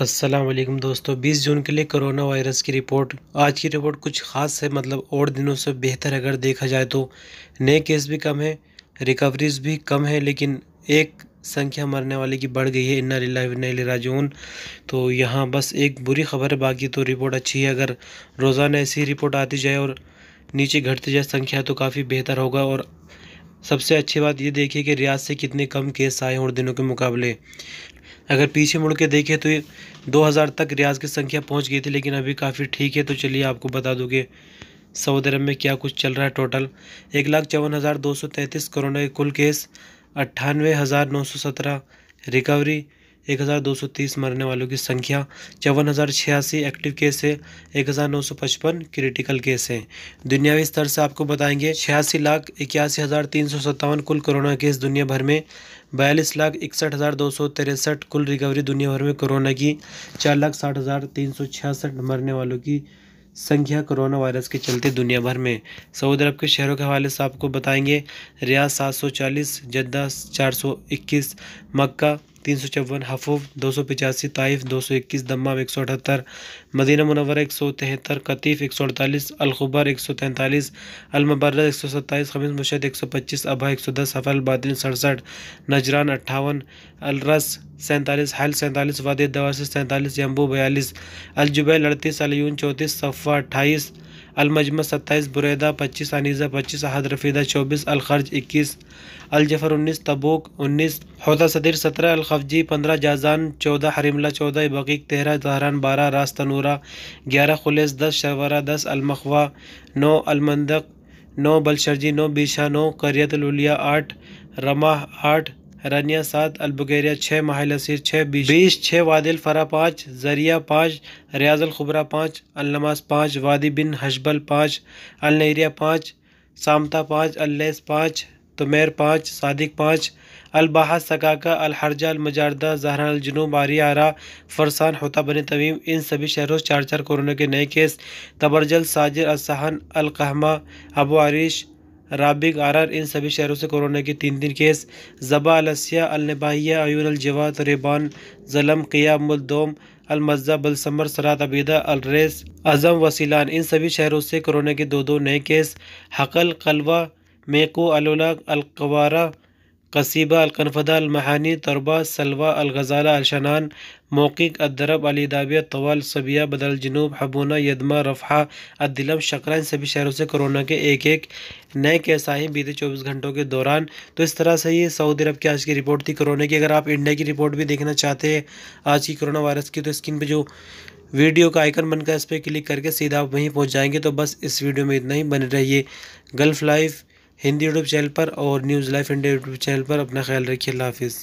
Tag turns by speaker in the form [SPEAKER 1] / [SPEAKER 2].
[SPEAKER 1] असलम दोस्तों 20 जून के लिए कोरोना वायरस की रिपोर्ट आज की रिपोर्ट कुछ ख़ास है मतलब और दिनों से बेहतर अगर देखा जाए तो नए केस भी कम है रिकवरीज भी कम है लेकिन एक संख्या मरने वाले की बढ़ गई है इन्ना लाला राजून तो यहाँ बस एक बुरी खबर है बाकी तो रिपोर्ट अच्छी है अगर रोज़ाना ऐसी रिपोर्ट आती जाए और नीचे घटती जाए संख्या तो काफ़ी बेहतर होगा और सबसे अच्छी बात ये देखिए कि रियाज से कितने कम केस आए हैं और दिनों के मुकाबले अगर पीछे मुड़ के देखें तो 2000 तक रियाज की संख्या पहुंच गई थी लेकिन अभी काफ़ी ठीक है तो चलिए आपको बता दोगे सऊदी अरब में क्या कुछ चल रहा है टोटल एक लाख चौवन हज़ार दो सौ तैंतीस कोरोना के कुल केस अट्ठानवे हज़ार नौ सौ सत्रह रिकवरी एक हज़ार दो सौ तीस मरने वालों की संख्या चौवन हज़ार छियासी एक्टिव केस है एक हज़ार नौ सौ पचपन क्रिटिकल केस हैं दुनियावी स्तर से आपको बताएंगे छियासी लाख इक्यासी हज़ार तीन सौ सत्तावन कुल कोरोना केस दुनिया भर में बयालीस लाख इकसठ हज़ार दो सौ तिरसठ कुल रिकवरी दुनिया भर में कोरोना की चार लाख साठ हज़ार तीन सौ छियासठ मरने वालों की संख्या कोरोना वायरस के चलते दुनिया भर में सऊदी अरब के शहरों के हवाले से आपको बताएंगे रियाज सात सौ चालीस जद्दा चार सौ इक्कीस मक्का तीन सौ चौवन हफूफ दो सौ पचासी ताइफ दो सौ इक्कीस दम्मा एक सौ अठहत्तर मदीना मुनवर एक सौ तिहत्तर कतीफ़ एक सौ अड़तालीस अलखबर एक सौ तैंतालीस अलमबर एक सौ सत्ताईस खमीस मुशद एक सौ पच्चीस अबा एक सौ दस सफल सड़सठ नजरान अट्ठावन अलरस सैंतालीस हल सैंतालीस वाद दवासी सैंतालीस यम्बू बयालीस अलजुबैल अड़तीस अलयून चौंतीस सफ़ा अट्ठाईस المجمع ستائیس بریدہ پچیس انیزہ پچیس احد رفیدہ چوبیس الخرج اکیس الجفر انیس تبوک انیس حوضہ صدیر سترہ الخفجی پندرہ جازان چودہ حریملہ چودہ بقیق تیرہ زہران بارہ راستنورہ گیارہ خلیس دس شورہ دس المخوا نو المندق نو بلشرجی نو بیشہ نو کریت الولیا آٹھ رمہ آٹھ रनिया सात अलबगैरिया छः माहिल छः बीस बीस छः वादिल फ़रा पाँच जरिया पाँच रियाजल खुबरा पाँच अलनमास पाँच वादी बिन हजबल पाँच अलनरिया पाँच सामता पाँच अल्लेस पाँच तुमेर पाँच सादिक पाँच अलबाहा सकाका अलहरजा अलमजारदा जहरा अलजनूब आरा फरसान होता बने तमीम इन सभी शहरों चार चार कोरोना के नए केस तबरजल साजिर असहन अलकहमा अबू आरिश राबिक आर इन सभी शहरों से कोरोना के तीन तीन केस जबा अलसिया अलबाहिया अयून अलजवात रेबान जलम क़ियाम उद्दोम अलमजा बलसमर सरात अबीदा अलरेस अजम वसीलान इन सभी शहरों से कोरोना के दो दो नए केस हकल कलवा मेको अलोला अलकवारा कसीबा अलकनफदा अलमहानी तरबा सलवा अलगजाला अलशनान मौकिक अदरब अलीदाबिया तवाल सबिया बदल जनूब हबूना यदमा रफ़ा अदिलम शकर इन सभी शहरों से कोरोना के एक एक नए केस आए बीते 24 घंटों के दौरान तो इस तरह से ये सऊदी अरब की आज की रिपोर्ट थी कोरोना की अगर आप इंडिया की रिपोर्ट भी देखना चाहते हैं आज की कोरोना वायरस की तो स्क्रीन पर जो वीडियो का आइकन बनकर इस पर क्लिक करके सीधा आप वहीं पहुँच जाएंगे तो बस इस वीडियो में इतना ही बने रहिए Gulf life Hindi YouTube channel पर और news life India YouTube channel पर अपना ख्याल रखिए अल्लाह हाफिज़